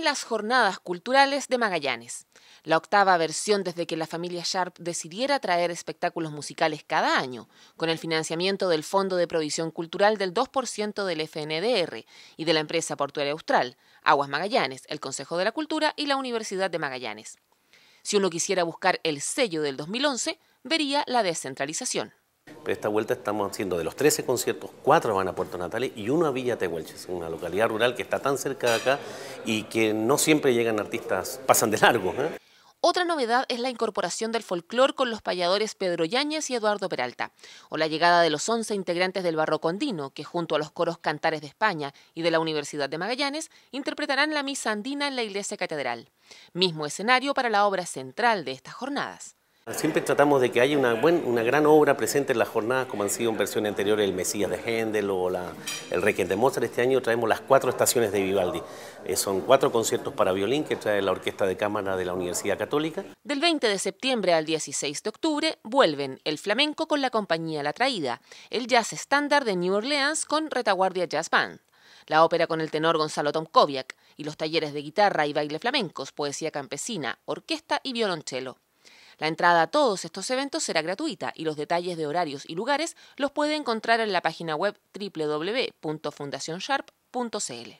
las jornadas culturales de Magallanes. La octava versión desde que la familia Sharp decidiera traer espectáculos musicales cada año, con el financiamiento del Fondo de Provisión Cultural del 2% del FNDR y de la empresa portuaria austral, Aguas Magallanes, el Consejo de la Cultura y la Universidad de Magallanes. Si uno quisiera buscar el sello del 2011, vería la descentralización esta vuelta estamos haciendo de los 13 conciertos, 4 van a Puerto Natales y uno a Villa Tehuelches, una localidad rural que está tan cerca de acá y que no siempre llegan artistas, pasan de largo. ¿eh? Otra novedad es la incorporación del folclore con los payadores Pedro Yáñez y Eduardo Peralta, o la llegada de los 11 integrantes del Barroco Andino, que junto a los coros Cantares de España y de la Universidad de Magallanes interpretarán la misa andina en la iglesia catedral. Mismo escenario para la obra central de estas jornadas. Siempre tratamos de que haya una, una gran obra presente en las jornadas, como han sido en versiones anteriores el Mesías de Händel o el Requiem de Mozart. Este año traemos las cuatro estaciones de Vivaldi. Eh, son cuatro conciertos para violín que trae la Orquesta de Cámara de la Universidad Católica. Del 20 de septiembre al 16 de octubre vuelven el flamenco con la compañía La Traída, el jazz estándar de New Orleans con Retaguardia Jazz Band, la ópera con el tenor Gonzalo Tomkoviak y los talleres de guitarra y baile flamencos, poesía campesina, orquesta y violonchelo. La entrada a todos estos eventos será gratuita y los detalles de horarios y lugares los puede encontrar en la página web www.fundacionsharp.cl.